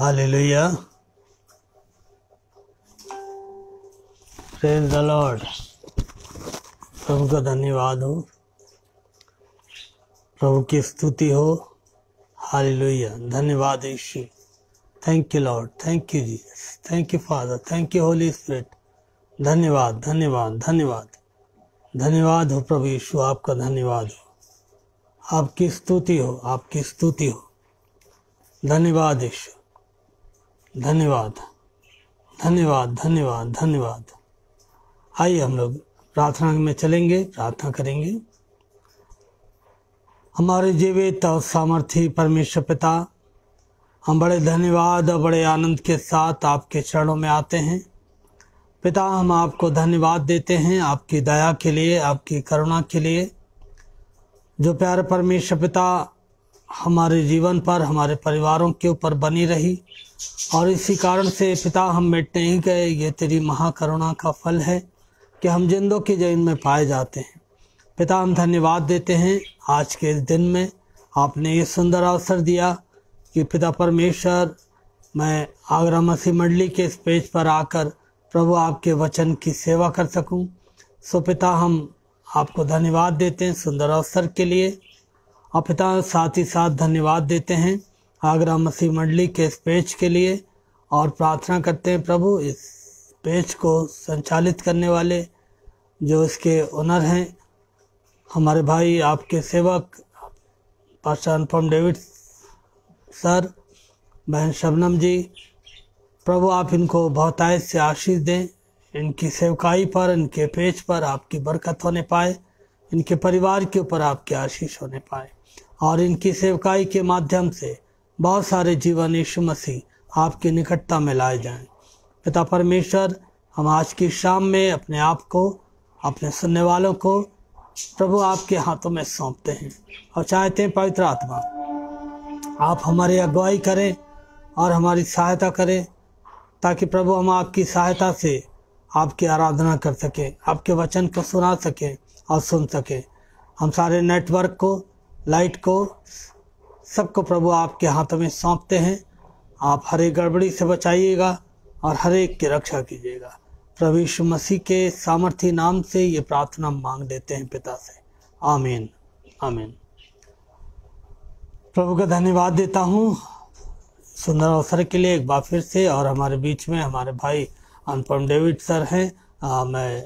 Hallelujah. Praise Lord प्रभु का धन्यवाद हो प्रभु की स्तुति हो हालेलुया धन्यवाद ईश्वर thank you Lord thank you ji thank you Father thank you Holy Spirit धन्यवाद धन्यवाद धन्यवाद धन्यवाद हो प्रभु यीशु आपका धन्यवाद हो आपकी स्तुति हो आपकी स्तुति हो धन्यवाद यीशु धन्यवाद धन्यवाद धन्यवाद धन्यवाद आइए हम लोग प्रार्थना में चलेंगे प्रार्थना करेंगे हमारे जीवित और सामर्थ्य परमेश्वर पिता हम बड़े धन्यवाद और बड़े आनंद के साथ आपके चरणों में आते हैं पिता हम आपको धन्यवाद देते हैं आपकी दया के लिए आपकी करुणा के लिए जो प्यारे परमेश्वर पिता हमारे जीवन पर हमारे परिवारों के ऊपर बनी रही और इसी कारण से पिता हम मिट नहीं गए ये तेरी महाकरुणा का फल है कि हम जिंदों के जैन में पाए जाते हैं पिता हम धन्यवाद देते हैं आज के इस दिन में आपने ये सुंदर अवसर दिया कि पिता परमेश्वर मैं आगरा मसीह मंडली के इस पेज पर आकर प्रभु आपके वचन की सेवा कर सकूं सो पिता हम आपको धन्यवाद देते हैं सुंदर अवसर के लिए और पिता साथ ही साथ धन्यवाद देते हैं आगरा मसीह मंडली के इस पेज के लिए और प्रार्थना करते हैं प्रभु इस पेज को संचालित करने वाले जो इसके ओनर हैं हमारे भाई आपके सेवक पाशा अनुपम डेविड सर बहन शबनम जी प्रभु आप इनको बहुतायत से आशीष दें इनकी सेवकाई पर इनके पेज पर आपकी बरकत होने पाए इनके परिवार के ऊपर आपकी आशीष होने पाए और इनकी सेवकाई के माध्यम से बहुत सारे जीवन यीशु मसीह आपकी निकटता में लाए जाएं पिता परमेश्वर हम आज की शाम में अपने आप को अपने सुनने वालों को प्रभु आपके हाथों में सौंपते हैं और चाहते हैं पवित्र आत्मा आप हमारी अगुवाई करें और हमारी सहायता करें ताकि प्रभु हम आपकी सहायता से आपकी आराधना कर सकें आपके वचन को सुना सकें और सुन सकें हम सारे नेटवर्क को लाइट को सबको प्रभु आपके हाथों में सौंपते हैं आप हर एक गड़बड़ी से बचाइएगा और हर एक की रक्षा कीजिएगा प्रभु यीशु मसीह के सामर्थ्य नाम से ये प्रार्थना मांग देते हैं पिता से आमीन आमीन प्रभु का धन्यवाद देता हूँ सुंदर अवसर के लिए एक बार फिर से और हमारे बीच में हमारे भाई अनुपम डेविड सर हैं मैं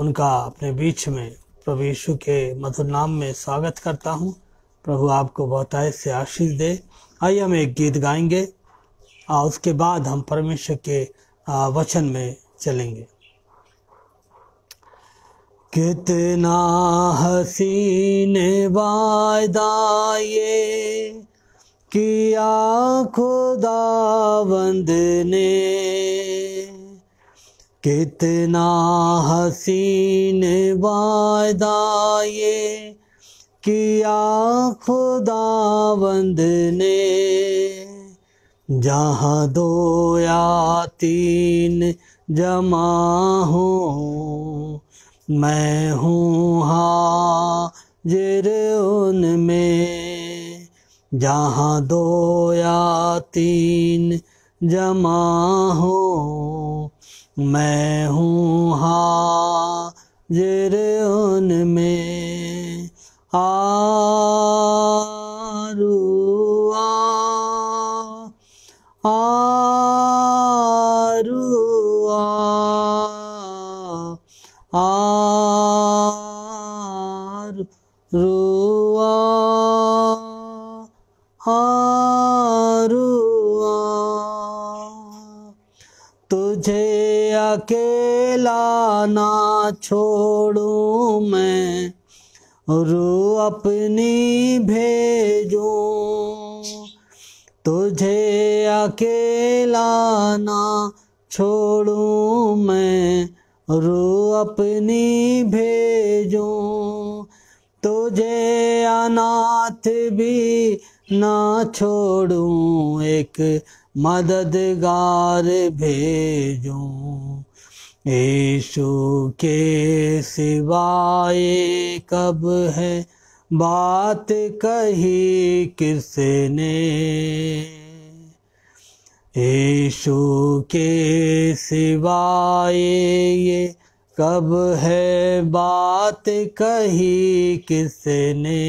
उनका अपने बीच में प्रभु यीशु के मधुर नाम में स्वागत करता हूँ प्रभु आपको बहुत से आशीष दे आइए हम एक गीत गाएंगे और उसके बाद हम परमेश्वर के वचन में चलेंगे कितना हसीन वायदा ये किया बंद ने कितना हसीन वायदा ये किया खुदावंद ने जहाँ दो या तीन जमा हूँ मैं हूँ हाजिर उनमें जहाँ दो या तीन जमा हो मैं हूँ हाजिर उनमें आ अकेला ना छोड़ू मैं रू अपनी भेजो तुझे अकेला ना छोड़ू मैं रू अपनी भेजूं तुझे अनाथ भी ना छोड़ू एक मददगार भेजो यीशु के सिवाय कब है बात कही किसने यीशु के सिवाय ये कब है बात कही किसने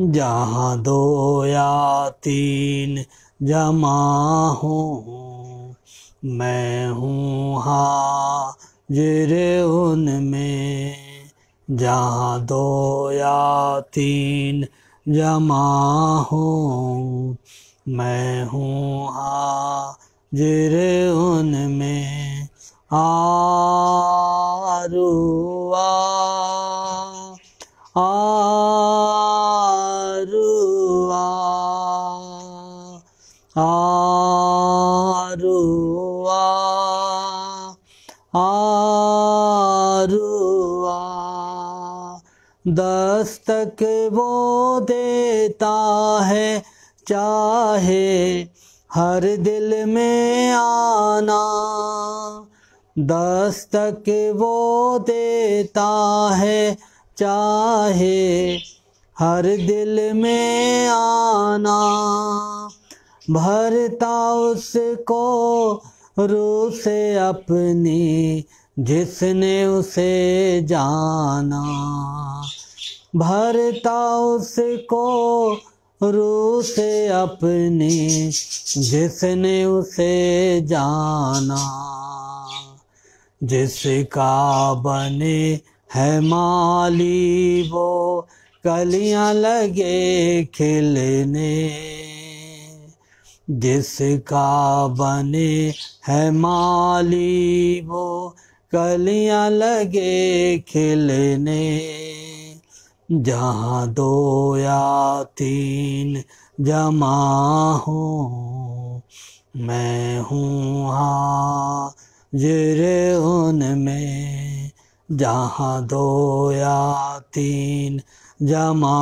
जहाँ दो या तीन जमा हूँ मैं हूँ हाजिर उनमें जहाँ दो या तीन जमा हो मैं हूँ हाजिर उनमें आरुआ आरुआ आ दस्तक वो देता है चाहे हर दिल में आना दस्तक वो देता है चाहे हर दिल में आना भरता उसको रू से अपनी जिसने उसे जाना भरता उसको रू से अपनी जिसने उसे जाना जिसका बने है माली वो कलियां लगे खिलने जिसका बने है माली वो कलियां लगे खिलने जहाँ दो या तीन जमा हो मैं हूँ हाँ हाजिर उनमें जहाँ दो या तीन जमा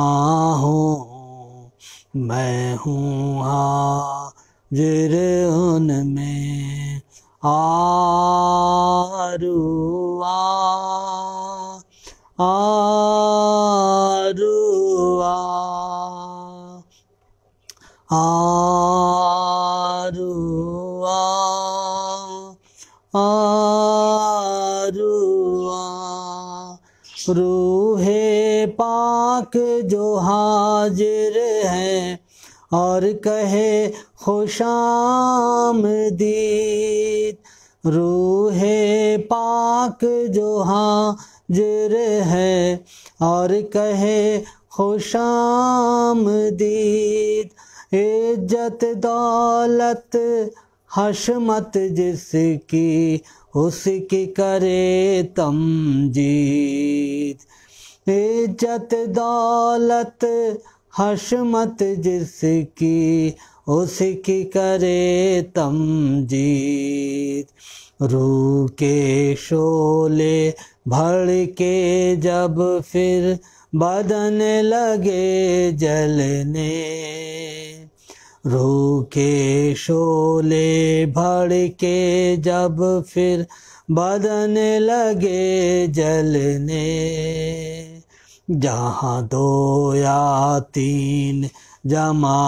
हो मैं हूँ हाँ हाजिर उनमें रुआ 아루아 아루아 아루아 रूहे पाक जो हाजिर है और कहे खुशाम दीद रूहे पाक जो हाजिर जिर है और कहे खुशामदीद इज्जत दौलत हशमत जिसकी उसकी करे तम जीत इज्जत दौलत हशमत जिसकी उसकी करे तम जीत रू के शोले भड़के जब फिर बदन लगे जलने रूखे शोले भड़के जब फिर बदन लगे जलने जहाँ दो या तीन जमा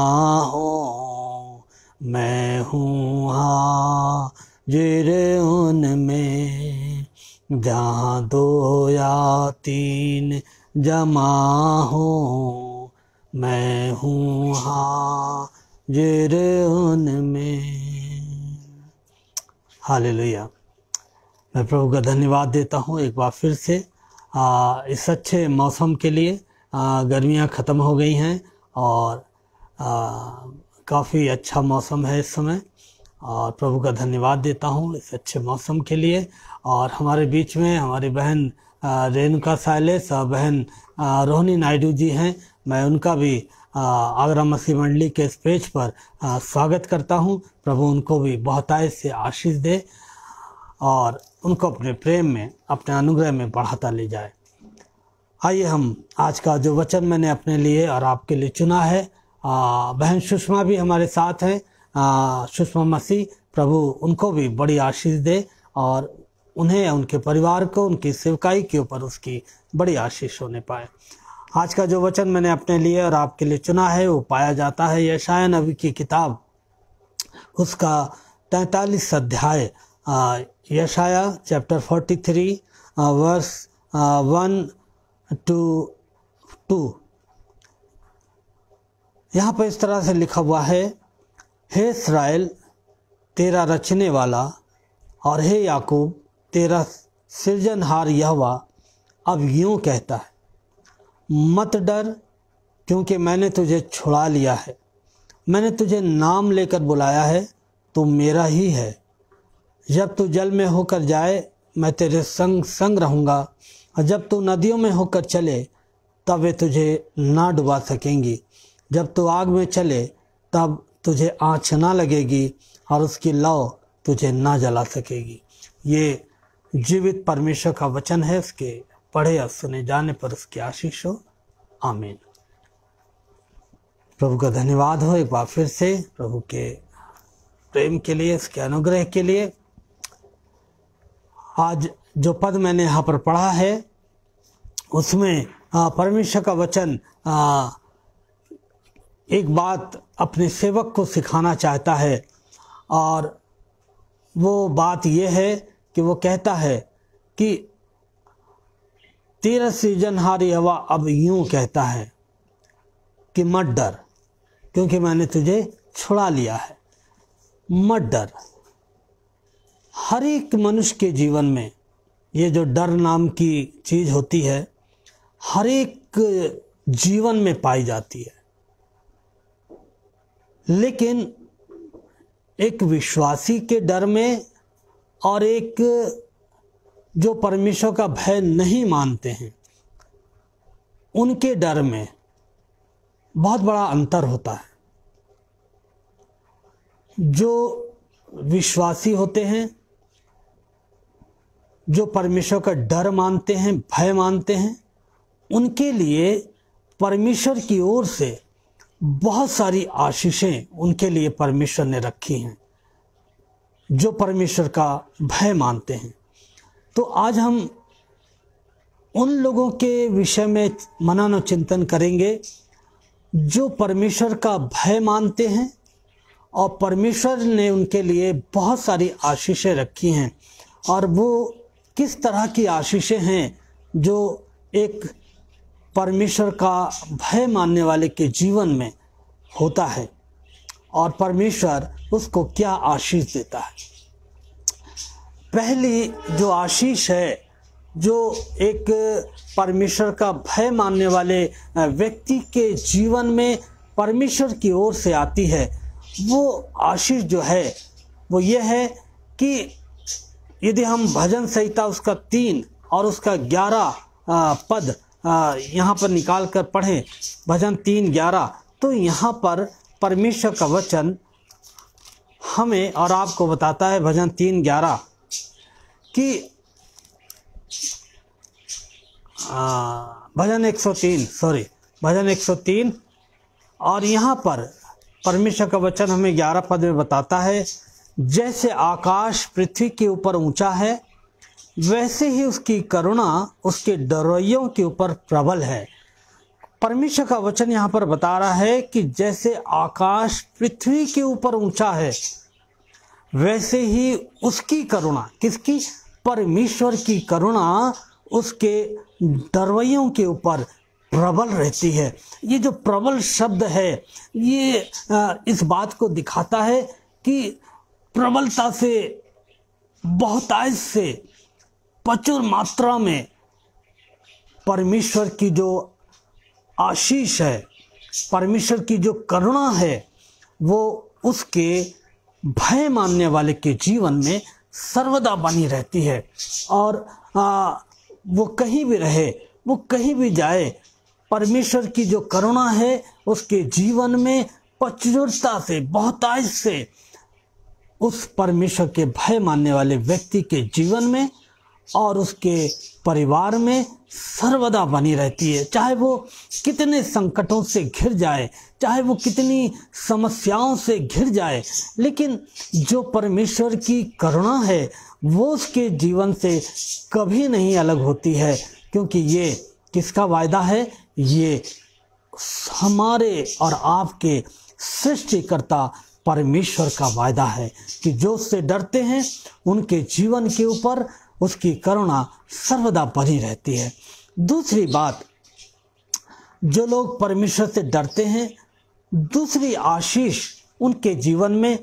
हो मैं हूँ हाँ जिर उनमें जहाँ दो या तीन जमा हो मैं हूँ हाजिर उनमें हाल लोहिया मैं प्रभु का धन्यवाद देता हूँ एक बार फिर से आ, इस अच्छे मौसम के लिए गर्मियाँ ख़त्म हो गई हैं और काफ़ी अच्छा मौसम है इस समय और प्रभु का धन्यवाद देता हूँ इस अच्छे मौसम के लिए और हमारे बीच में हमारी बहन रेणुका साइलेस और बहन रोहनी नायडू जी हैं मैं उनका भी आगरा मसीह मंडली के इस पेज पर स्वागत करता हूं प्रभु उनको भी बहुताय से आशीष दे और उनको अपने प्रेम में अपने अनुग्रह में बढ़ाता ले जाए आइए हम आज का जो वचन मैंने अपने लिए और आपके लिए चुना है आ, बहन सुषमा भी हमारे साथ हैं सुषमा मसीह प्रभु उनको भी बड़ी आशीष दे और उन्हें उनके परिवार को उनकी सेवकाई के ऊपर उसकी बड़ी आशीष होने पाए आज का जो वचन मैंने अपने लिए और आपके लिए चुना है वो पाया जाता है यशाया नबी की किताब उसका तैतालीस अध्याय यशाया chapter forty three verse one two two यहाँ पर इस तरह से लिखा हुआ है हे इसराइल तेरा रचने वाला और हे याकूब तेरा सृजनहार यहवा अब यूं कहता है मत डर क्योंकि मैंने तुझे छुड़ा लिया है मैंने तुझे नाम लेकर बुलाया है तू मेरा ही है जब तू जल में होकर जाए मैं तेरे संग संग रहूँगा और जब तू नदियों में होकर चले तब वे तुझे ना डुबा सकेंगी जब तू आग में चले तब तुझे आँच ना लगेगी और उसकी लौ तुझे ना जला सकेगी ये जीवित परमेश्वर का वचन है उसके पढ़े और सुने जाने पर उसके आशीष हो आमीन प्रभु का धन्यवाद हो एक बार फिर से प्रभु के प्रेम के लिए उसके अनुग्रह के लिए आज जो पद मैंने यहाँ पर पढ़ा है उसमें परमेश्वर का वचन एक बात अपने सेवक को सिखाना चाहता है और वो बात यह है कि वो कहता है कि तेरह सीजनहारी हवा अब यूं कहता है कि मत डर क्योंकि मैंने तुझे छुड़ा लिया है मत डर हर एक मनुष्य के जीवन में ये जो डर नाम की चीज़ होती है हर एक जीवन में पाई जाती है लेकिन एक विश्वासी के डर में और एक जो परमेश्वर का भय नहीं मानते हैं उनके डर में बहुत बड़ा अंतर होता है जो विश्वासी होते हैं जो परमेश्वर का डर मानते हैं भय मानते हैं उनके लिए परमेश्वर की ओर से बहुत सारी आशीषें उनके लिए परमेश्वर ने रखी हैं जो परमेश्वर का भय मानते हैं तो आज हम उन लोगों के विषय में मनन और चिंतन करेंगे जो परमेश्वर का भय मानते हैं और परमेश्वर ने उनके लिए बहुत सारी आशीषें रखी हैं और वो किस तरह की आशीषें हैं जो एक परमेश्वर का भय मानने वाले के जीवन में होता है और परमेश्वर उसको क्या आशीष देता है पहली जो आशीष है जो एक परमेश्वर का भय मानने वाले व्यक्ति के जीवन में परमेश्वर की ओर से आती है वो आशीष जो है वो ये है कि यदि हम भजन संहिता उसका तीन और उसका ग्यारह पद यहाँ पर निकाल कर पढ़ें भजन तीन ग्यारह तो यहाँ पर परमेश्वर का वचन हमें और आपको बताता है भजन तीन ग्यारह कि भजन एक सौ तीन सॉरी भजन एक सौ तीन और यहाँ पर परमेश्वर का वचन हमें ग्यारह पद में बताता है जैसे आकाश पृथ्वी के ऊपर ऊंचा है वैसे ही उसकी करुणा उसके डरोइयों के ऊपर प्रबल है परमेश्वर का वचन यहाँ पर बता रहा है कि जैसे आकाश पृथ्वी के ऊपर ऊंचा है वैसे ही उसकी करुणा किसकी परमेश्वर की करुणा उसके दरवयों के ऊपर प्रबल रहती है ये जो प्रबल शब्द है ये इस बात को दिखाता है कि प्रबलता से बहुतायत से प्रचुर मात्रा में परमेश्वर की जो आशीष है परमेश्वर की जो करुणा है वो उसके भय मानने वाले के जीवन में सर्वदा बनी रहती है और आ, वो कहीं भी रहे वो कहीं भी जाए परमेश्वर की जो करुणा है उसके जीवन में प्रचुरता से बहुतायत से उस परमेश्वर के भय मानने वाले व्यक्ति के जीवन में और उसके परिवार में सर्वदा बनी रहती है चाहे वो कितने संकटों से घिर जाए चाहे वो कितनी समस्याओं से घिर जाए लेकिन जो परमेश्वर की करुणा है वो उसके जीवन से कभी नहीं अलग होती है क्योंकि ये किसका वायदा है ये हमारे और आपके सृष्टिकर्ता परमेश्वर का वायदा है कि जो उससे डरते हैं उनके जीवन के ऊपर उसकी करुणा सर्वदा बनी रहती है दूसरी बात जो लोग परमेश्वर से डरते हैं दूसरी आशीष उनके जीवन में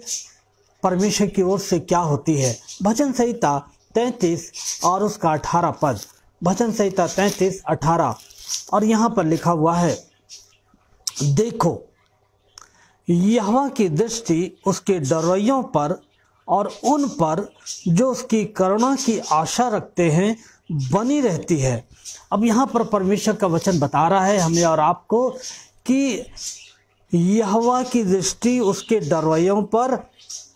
परमेश्वर की ओर से क्या होती है भजन संहिता तैंतीस और उसका अठारह पद भजन संहिता तैंतीस अठारह और यहाँ पर लिखा हुआ है देखो यहवा की दृष्टि उसके डरवैयों पर और उन पर जो उसकी करुणा की आशा रखते हैं बनी रहती है अब यहाँ पर परमेश्वर का वचन बता रहा है हमें और आपको कि यहवा की दृष्टि उसके डरवयों पर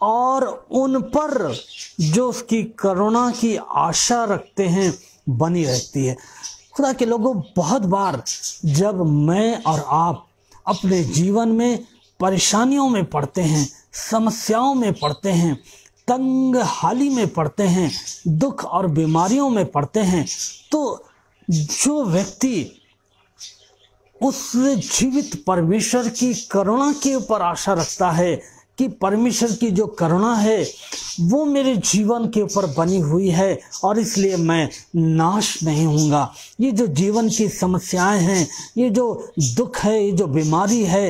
और उन पर जो उसकी करुणा की आशा रखते हैं बनी रहती है खुदा के लोगों बहुत बार जब मैं और आप अपने जीवन में परेशानियों में पड़ते हैं समस्याओं में पड़ते हैं तंग हाली में पड़ते हैं दुख और बीमारियों में पड़ते हैं तो जो व्यक्ति उस जीवित परमेश्वर की करुणा के ऊपर आशा रखता है कि परमेश्वर की जो करुणा है वो मेरे जीवन के ऊपर बनी हुई है और इसलिए मैं नाश नहीं हूँगा ये जो जीवन की समस्याएं हैं ये जो दुख है ये जो बीमारी है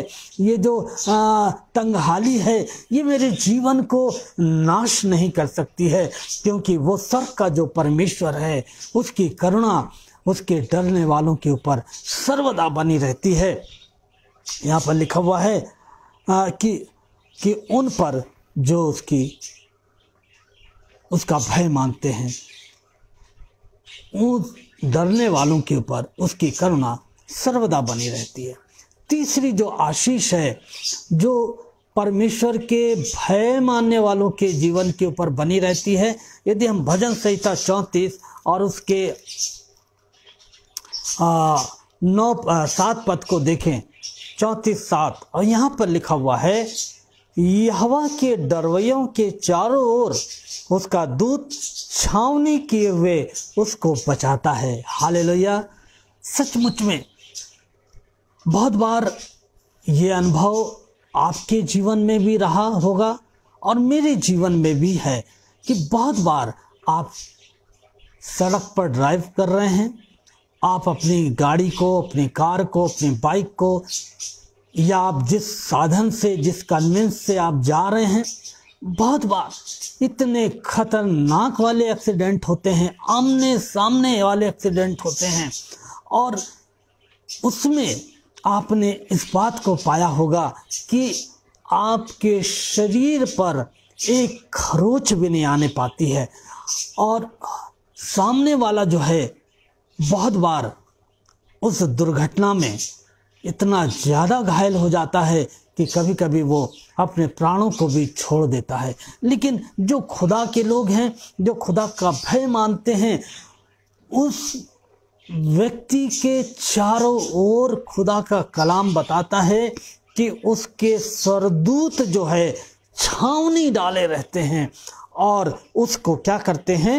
ये जो तंगहाली है ये मेरे जीवन को नाश नहीं कर सकती है क्योंकि वो सर का जो परमेश्वर है उसकी करुणा उसके डरने वालों के ऊपर सर्वदा बनी रहती है यहाँ पर लिखा हुआ है आ, कि कि उन पर जो उसकी उसका भय मानते हैं उन डरने वालों के ऊपर उसकी करुणा सर्वदा बनी रहती है तीसरी जो आशीष है जो परमेश्वर के भय मानने वालों के जीवन के ऊपर बनी रहती है यदि हम भजन संहिता चौंतीस और उसके नौ सात पद को देखें चौंतीस सात और यहाँ पर लिखा हुआ है यहावा के डरवयों के चारों ओर उसका दूत छावनी किए हुए उसको बचाता है हाल लोहिया सचमुच में बहुत बार ये अनुभव आपके जीवन में भी रहा होगा और मेरे जीवन में भी है कि बहुत बार आप सड़क पर ड्राइव कर रहे हैं आप अपनी गाड़ी को अपनी कार को अपनी बाइक को या आप जिस साधन से जिस कन्विंस से आप जा रहे हैं बहुत बार इतने खतरनाक वाले एक्सीडेंट होते हैं आमने सामने वाले एक्सीडेंट होते हैं और उसमें आपने इस बात को पाया होगा कि आपके शरीर पर एक खरोच भी नहीं आने पाती है और सामने वाला जो है बहुत बार उस दुर्घटना में इतना ज़्यादा घायल हो जाता है कि कभी कभी वो अपने प्राणों को भी छोड़ देता है लेकिन जो खुदा के लोग हैं जो खुदा का भय मानते हैं उस व्यक्ति के चारों ओर खुदा का कलाम बताता है कि उसके सरदूत जो है छावनी डाले रहते हैं और उसको क्या करते हैं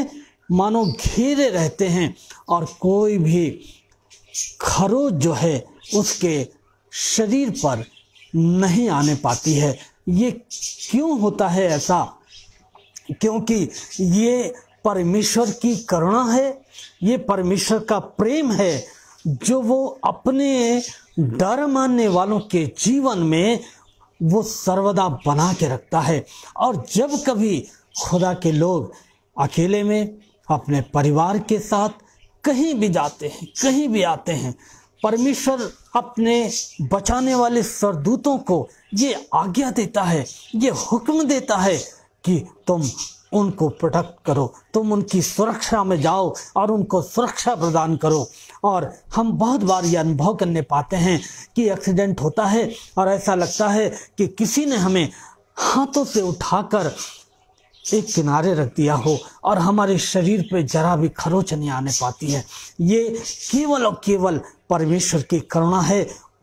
मानो घेरे रहते हैं और कोई भी खरोज जो है उसके शरीर पर नहीं आने पाती है ये क्यों होता है ऐसा क्योंकि ये परमेश्वर की करुणा है ये परमेश्वर का प्रेम है जो वो अपने डर मानने वालों के जीवन में वो सर्वदा बना के रखता है और जब कभी खुदा के लोग अकेले में अपने परिवार के साथ कहीं भी जाते हैं कहीं भी आते हैं परमेश्वर अपने बचाने वाले सरदूतों को ये आज्ञा देता है ये हुक्म देता है कि तुम उनको प्रोटेक्ट करो तुम उनकी सुरक्षा में जाओ और उनको सुरक्षा प्रदान करो और हम बहुत बार ये अनुभव करने पाते हैं कि एक्सीडेंट होता है और ऐसा लगता है कि किसी ने हमें हाथों से उठाकर एक किनारे रख दिया हो और हमारे शरीर पे जरा भी खरोच नहीं आने पाती है ये केवल और केवल परमेश्वर की करुणा है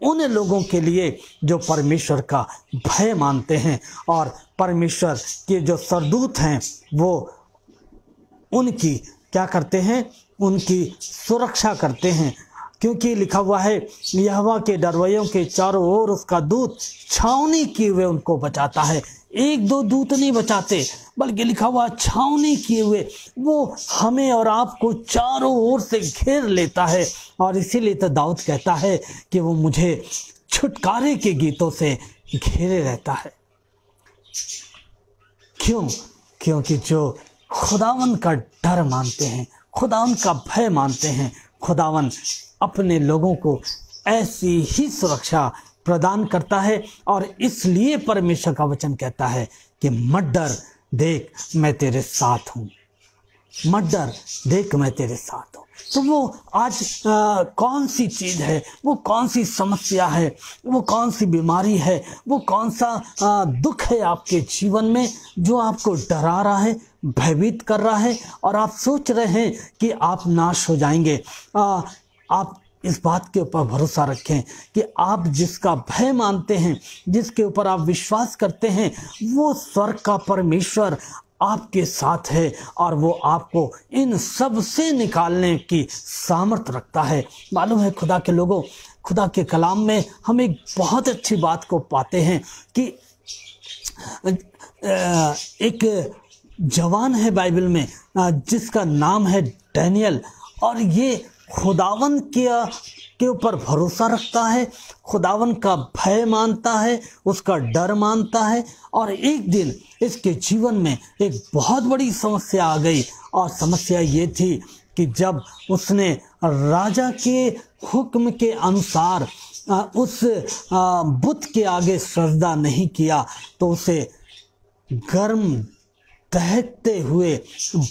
उन लोगों के लिए जो परमेश्वर का भय मानते हैं और परमेश्वर के जो सरदूत हैं वो उनकी क्या करते हैं उनकी सुरक्षा करते हैं क्योंकि लिखा हुआ है यहवा के डरवयों के चारों ओर उसका दूत छावनी किए हुए उनको बचाता है एक दो दूत नहीं बचाते बल्कि लिखा हुआ छावनी किए हुए वो हमें और आपको चारों ओर से घेर लेता है और इसीलिए तो दाऊद कहता है कि वो मुझे छुटकारे के गीतों से घेरे रहता है क्यों क्योंकि जो खुदावन का डर मानते हैं खुदावन का भय मानते हैं खुदावन अपने लोगों को ऐसी ही सुरक्षा प्रदान करता है और इसलिए परमेश्वर का वचन कहता है कि मडर देख मैं तेरे साथ हूँ मडर देख मैं तेरे साथ हूँ तो वो आज आ, कौन सी चीज़ है वो कौन सी समस्या है वो कौन सी बीमारी है वो कौन सा आ, दुख है आपके जीवन में जो आपको डरा रहा है भयभीत कर रहा है और आप सोच रहे हैं कि आप नाश हो जाएंगे आ, आप इस बात के ऊपर भरोसा रखें कि आप जिसका भय मानते हैं जिसके ऊपर आप विश्वास करते हैं वो स्वर्ग का परमेश्वर आपके साथ है और वो आपको इन सब से निकालने की सामर्थ रखता है मालूम है खुदा के लोगों खुदा के कलाम में हम एक बहुत अच्छी बात को पाते हैं कि एक जवान है बाइबल में जिसका नाम है डैनियल और ये खुदावन के के ऊपर भरोसा रखता है खुदावन का भय मानता है उसका डर मानता है और एक दिन इसके जीवन में एक बहुत बड़ी समस्या आ गई और समस्या ये थी कि जब उसने राजा के हुक्म के अनुसार उस बुत के आगे सजदा नहीं किया तो उसे गर्म दहकते हुए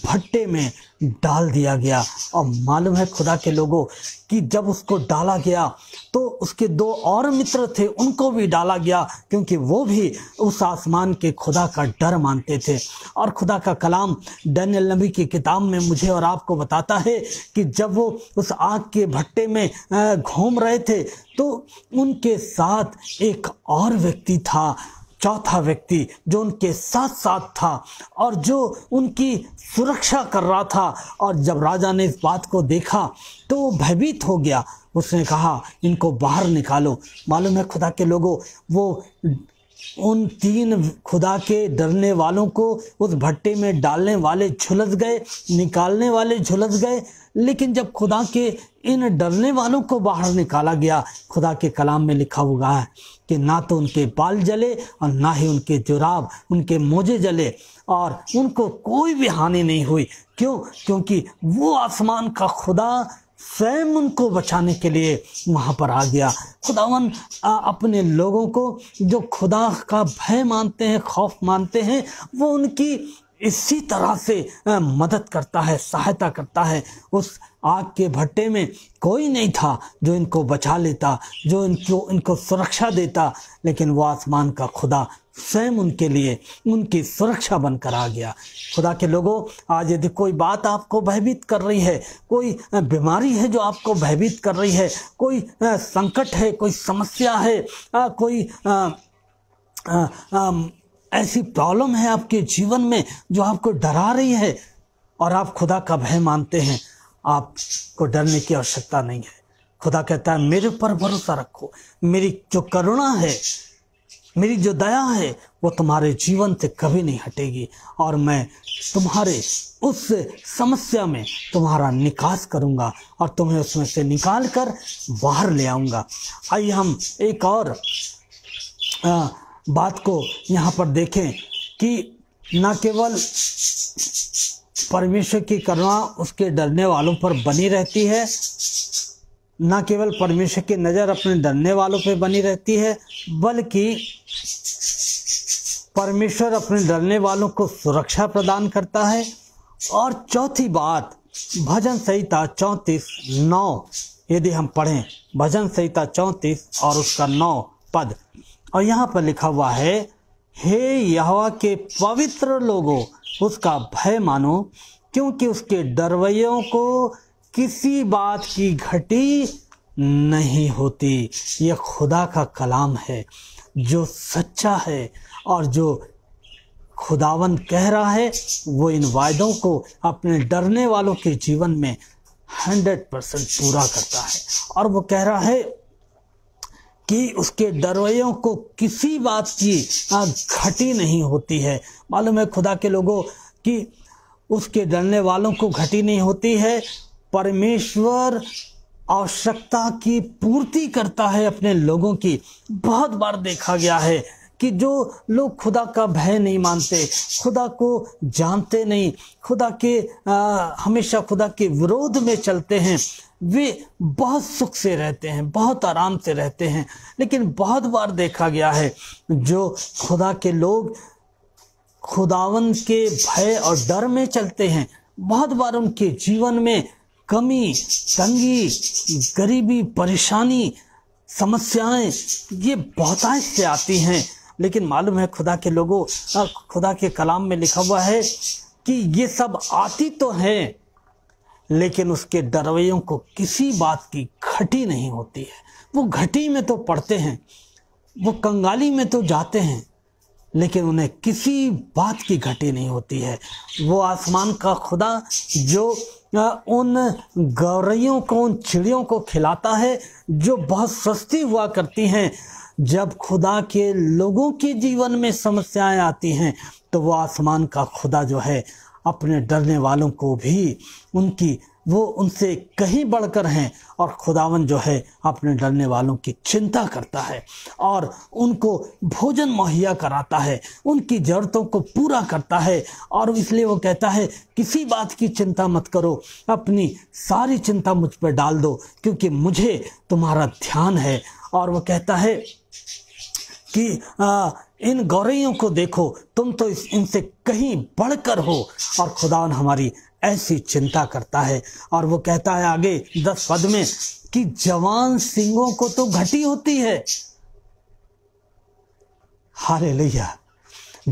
भट्टे में डाल दिया गया और मालूम है खुदा के लोगों कि जब उसको डाला गया तो उसके दो और मित्र थे उनको भी डाला गया क्योंकि वो भी उस आसमान के खुदा का डर मानते थे और खुदा का कलाम डैनियल नबी की किताब में मुझे और आपको बताता है कि जब वो उस आग के भट्टे में घूम रहे थे तो उनके साथ एक और व्यक्ति था चौथा व्यक्ति जो उनके साथ साथ था और जो उनकी सुरक्षा कर रहा था और जब राजा ने इस बात को देखा तो वो भयभीत हो गया उसने कहा इनको बाहर निकालो मालूम है खुदा के लोगों वो उन तीन खुदा के डरने वालों को उस भट्टे में डालने वाले झुलस गए निकालने वाले झुलस गए लेकिन जब खुदा के इन डरने वालों को बाहर निकाला गया खुदा के कलाम में लिखा हुआ है कि ना तो उनके बाल जले और ना ही उनके जुराब उनके मोजे जले और उनको कोई भी हानि नहीं हुई क्यों क्योंकि वो आसमान का खुदा स्वयं उनको बचाने के लिए वहाँ पर आ गया खुदावन अपने लोगों को जो खुदा का भय मानते हैं खौफ मानते हैं वो उनकी इसी तरह से मदद करता है सहायता करता है उस आग के भट्टे में कोई नहीं था जो इनको बचा लेता जो इनको इनको सुरक्षा देता लेकिन वो आसमान का खुदा स्वयं उनके लिए उनकी सुरक्षा बनकर आ गया खुदा के लोगों आज यदि कोई बात आपको भयभीत कर रही है कोई बीमारी है जो आपको भयभीत कर रही है कोई संकट है कोई समस्या है कोई आ, आ, आ, ऐसी प्रॉब्लम है आपके जीवन में जो आपको डरा रही है और आप खुदा का भय मानते हैं आपको डरने की आवश्यकता नहीं है खुदा कहता है मेरे पर भरोसा रखो मेरी जो करुणा है मेरी जो दया है वो तुम्हारे जीवन से कभी नहीं हटेगी और मैं तुम्हारे उस समस्या में तुम्हारा निकास करूंगा और तुम्हें उसमें से निकाल कर बाहर ले आऊँगा आइए हम एक और आ, बात को यहाँ पर देखें कि न केवल परमेश्वर की करुणा उसके डरने वालों पर बनी रहती है न केवल परमेश्वर की नज़र अपने डरने वालों पर बनी रहती है बल्कि परमेश्वर अपने डरने वालों को सुरक्षा प्रदान करता है और चौथी बात भजन संहिता चौंतीस नौ यदि हम पढ़ें भजन संहिता चौंतीस और उसका नौ पद और यहाँ पर लिखा हुआ है हे यहा के पवित्र लोगों उसका भय मानो क्योंकि उसके डरवैयों को किसी बात की घटी नहीं होती यह खुदा का कलाम है जो सच्चा है और जो खुदावन कह रहा है वो इन वायदों को अपने डरने वालों के जीवन में हंड्रेड परसेंट पूरा करता है और वो कह रहा है कि उसके डरवैयों को किसी बात की घटी नहीं होती है मालूम है खुदा के लोगों कि उसके डरने वालों को घटी नहीं होती है परमेश्वर आवश्यकता की पूर्ति करता है अपने लोगों की बहुत बार देखा गया है कि जो लोग खुदा का भय नहीं मानते खुदा को जानते नहीं खुदा के आ, हमेशा खुदा के विरोध में चलते हैं वे बहुत सुख से रहते हैं बहुत आराम से रहते हैं लेकिन बहुत बार देखा गया है जो खुदा के लोग खुदावन के भय और डर में चलते हैं बहुत बार उनके जीवन में कमी तंगी गरीबी परेशानी समस्याएं ये बहुत से आती हैं लेकिन मालूम है खुदा के लोगों खुदा के कलाम में लिखा हुआ है कि ये सब आती तो हैं लेकिन उसके डरवैयों को किसी बात की घटी नहीं होती है वो घटी में तो पढ़ते हैं वो कंगाली में तो जाते हैं लेकिन उन्हें किसी बात की घटी नहीं होती है वो आसमान का खुदा जो उन गौरैयों को उन चिड़ियों को खिलाता है जो बहुत सस्ती हुआ करती हैं जब खुदा के लोगों के जीवन में समस्याएं आती हैं तो वो आसमान का खुदा जो है अपने डरने वालों को भी उनकी वो उनसे कहीं बढ़कर हैं और खुदावन जो है अपने डरने वालों की चिंता करता है और उनको भोजन मुहैया कराता है उनकी ज़रूरतों को पूरा करता है और इसलिए वो कहता है किसी बात की चिंता मत करो अपनी सारी चिंता मुझ पर डाल दो क्योंकि मुझे तुम्हारा ध्यान है और वो कहता है कि आ, इन गौरैयों को देखो तुम तो इस इनसे कहीं बढ़कर हो और खुदा हमारी ऐसी चिंता करता है और वो कहता है आगे दस पद में कि जवान सिंगों को तो घटी होती है हारे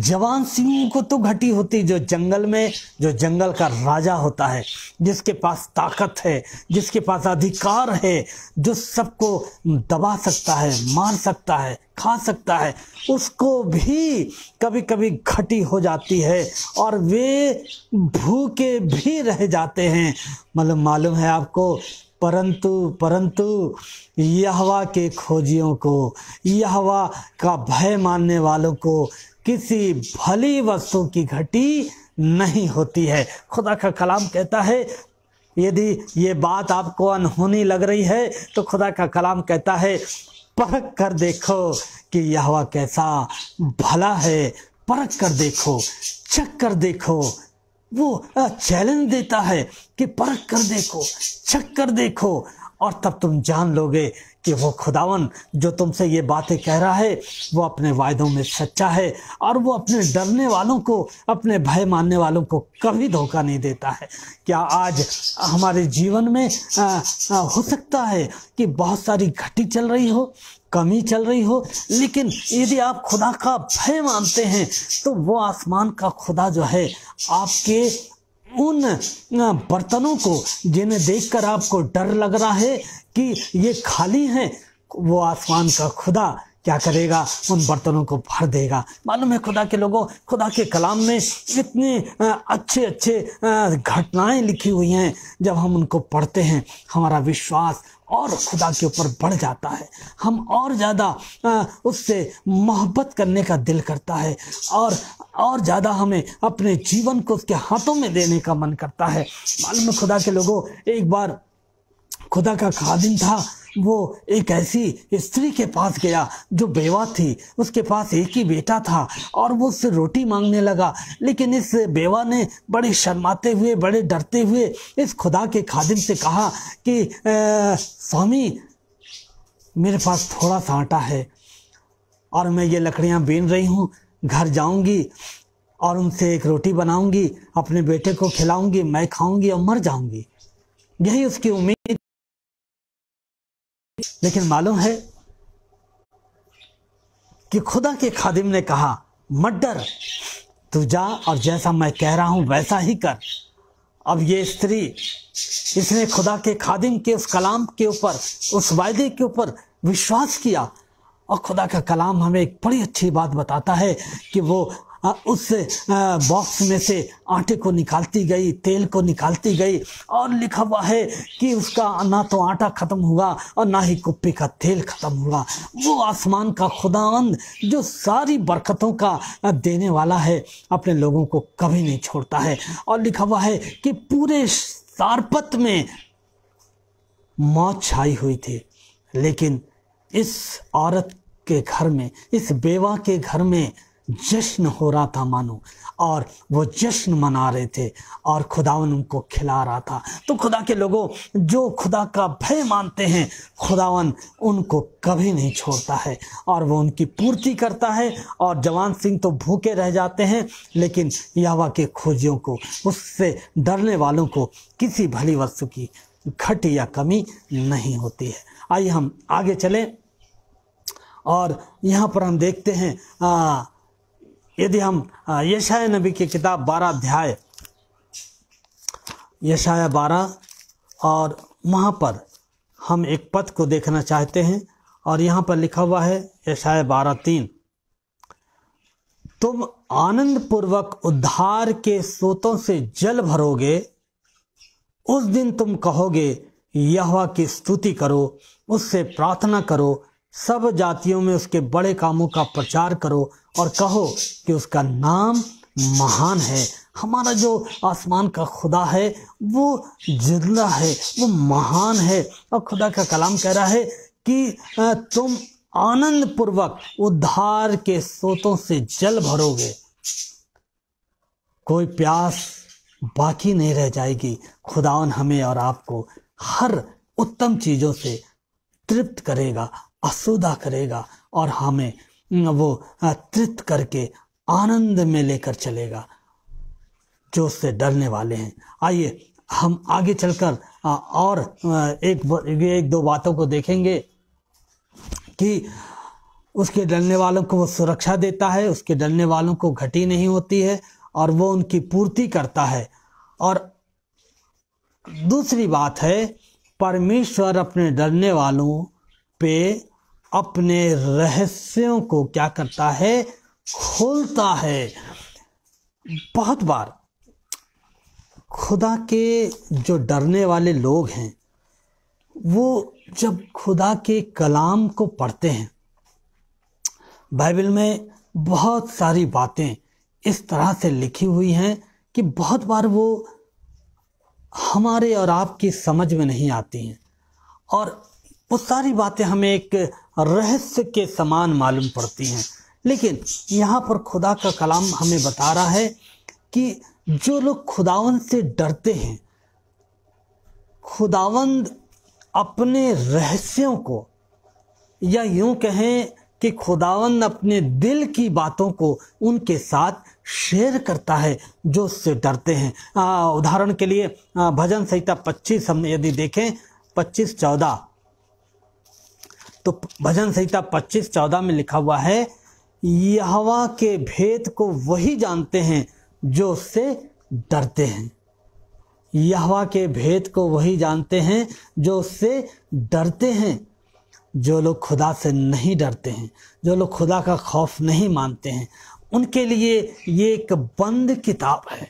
जवान सिंह को तो घटी होती जो जंगल में जो जंगल का राजा होता है जिसके पास ताकत है जिसके पास अधिकार है जो सबको दबा सकता है मार सकता है खा सकता है उसको भी कभी कभी घटी हो जाती है और वे भूखे भी रह जाते हैं मतलब मालूम है आपको परंतु परंतु यहवा के खोजियों को यहवा का भय मानने वालों को किसी भली वस्तु की घटी नहीं होती है खुदा का कलाम कहता है यदि ये बात आपको अनहोनी लग रही है तो खुदा का कलाम कहता है परख कर देखो कि यह कैसा भला है परख कर देखो चक कर देखो वो चैलेंज देता है कि परख कर देखो चेक कर देखो और तब तुम जान लोगे कि वो खुदावन जो तुमसे ये बातें कह रहा है वो अपने वायदों में सच्चा है और वो अपने डरने वालों को अपने भय मानने वालों को कभी धोखा नहीं देता है क्या आज हमारे जीवन में आ, आ, हो सकता है कि बहुत सारी घटी चल रही हो कमी चल रही हो लेकिन यदि आप खुदा का भय मानते हैं तो वो आसमान का खुदा जो है आपके उन बर्तनों को जिन्हें देखकर आपको डर लग रहा है कि ये खाली हैं वो आसमान का खुदा क्या करेगा उन बर्तनों को भर देगा मालूम है खुदा के लोगों खुदा के कलाम में इतने अच्छे अच्छे घटनाएं लिखी हुई हैं जब हम उनको पढ़ते हैं हमारा विश्वास और खुदा के ऊपर बढ़ जाता है हम और ज़्यादा उससे मोहब्बत करने का दिल करता है और और ज़्यादा हमें अपने जीवन को उसके हाथों में देने का मन करता है मालूम खुदा के लोगों एक बार खुदा का खादिम था वो एक ऐसी स्त्री के पास गया जो बेवा थी उसके पास एक ही बेटा था और वो उससे रोटी मांगने लगा लेकिन इस बेवा ने बड़े शर्माते हुए बड़े डरते हुए इस खुदा के खादिम से कहा कि स्वामी मेरे पास थोड़ा सा आटा है और मैं ये लकड़ियाँ बीन रही हूँ घर जाऊँगी और उनसे एक रोटी बनाऊँगी अपने बेटे को खिलाऊँगी मैं खाऊँगी और मर जाऊँगी यही उसकी उम्मीद लेकिन मालूम है कि खुदा के खादिम ने कहा मत डर तू जा और जैसा मैं कह रहा हूं वैसा ही कर अब ये स्त्री इसने खुदा के खादिम के उस कलाम के ऊपर उस वायदे के ऊपर विश्वास किया और खुदा का कलाम हमें एक बड़ी अच्छी बात बताता है कि वो उस बॉक्स में से आटे को निकालती गई तेल को निकालती गई और लिखा हुआ है कि उसका ना तो आटा ख़त्म हुआ और ना ही कुप्पी का तेल ख़त्म हुआ वो आसमान का खुदांद जो सारी बरकतों का देने वाला है अपने लोगों को कभी नहीं छोड़ता है और लिखा हुआ है कि पूरे सारपत में मौत छाई हुई थी लेकिन इस औरत के घर में इस बेवा के घर में जश्न हो रहा था मानो और वो जश्न मना रहे थे और खुदावन उनको खिला रहा था तो खुदा के लोगों जो खुदा का भय मानते हैं खुदावन उनको कभी नहीं छोड़ता है और वो उनकी पूर्ति करता है और जवान सिंह तो भूखे रह जाते हैं लेकिन यहवा के खोजियों को उससे डरने वालों को किसी भली वस्तु की घट या कमी नहीं होती है आइए हम आगे चलें और यहाँ पर हम देखते हैं आ, यदि हम यशाया नबी की किताब बारह अध्याय यशाया बारह और वहाँ पर हम एक पद को देखना चाहते हैं और यहाँ पर लिखा हुआ है यशाया बारह तीन तुम आनंद पूर्वक उद्धार के सोतों से जल भरोगे उस दिन तुम कहोगे यहवा की स्तुति करो उससे प्रार्थना करो सब जातियों में उसके बड़े कामों का प्रचार करो और कहो कि उसका नाम महान है हमारा जो आसमान का खुदा है वो जिंदा है वो महान है और खुदा का कलाम कह रहा है कि तुम आनंद पूर्वक उद्धार के सोतों से जल भरोगे कोई प्यास बाकी नहीं रह जाएगी खुदावन हमें और आपको हर उत्तम चीज़ों से तृप्त करेगा असुदा करेगा और हमें वो तृत करके आनंद में लेकर चलेगा जो उससे डरने वाले हैं आइए हम आगे चलकर और एक एक दो बातों को देखेंगे कि उसके डरने वालों को वो सुरक्षा देता है उसके डरने वालों को घटी नहीं होती है और वो उनकी पूर्ति करता है और दूसरी बात है परमेश्वर अपने डरने वालों पे अपने रहस्यों को क्या करता है खोलता है बहुत बार खुदा के जो डरने वाले लोग हैं वो जब खुदा के कलाम को पढ़ते हैं बाइबल में बहुत सारी बातें इस तरह से लिखी हुई हैं कि बहुत बार वो हमारे और आपकी समझ में नहीं आती हैं और वो सारी बातें हमें एक रहस्य के समान मालूम पड़ती हैं लेकिन यहाँ पर खुदा का कलाम हमें बता रहा है कि जो लोग खुदावन से डरते हैं खुदावंद अपने रहस्यों को या यूं कहें कि खुदावंद अपने दिल की बातों को उनके साथ शेयर करता है जो उससे डरते हैं उदाहरण के लिए भजन संहिता 25 हम यदि देखें 25 चौदह तो भजन संहिता पच्चीस चौदह में लिखा हुआ है यहवा के भेद को वही जानते हैं जो उससे डरते हैं यहवा के भेद को वही जानते हैं जो उससे डरते हैं जो लोग खुदा से नहीं डरते हैं जो लोग खुदा का खौफ नहीं मानते हैं उनके लिए ये एक बंद किताब है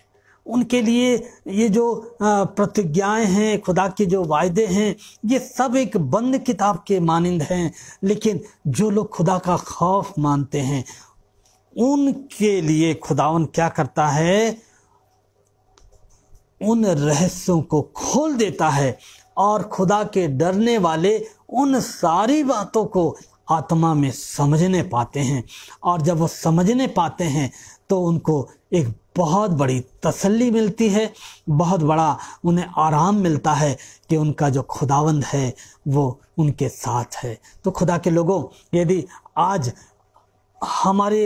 उनके लिए ये जो प्रतिज्ञाएं हैं खुदा के जो वायदे हैं ये सब एक बंद किताब के मानंद हैं लेकिन जो लोग खुदा का खौफ मानते हैं उनके लिए खुदावन क्या करता है उन रहस्यों को खोल देता है और खुदा के डरने वाले उन सारी बातों को आत्मा में समझने पाते हैं और जब वो समझने पाते हैं तो उनको एक बहुत बड़ी तसल्ली मिलती है बहुत बड़ा उन्हें आराम मिलता है कि उनका जो खुदावंद है वो उनके साथ है तो खुदा के लोगों यदि आज हमारे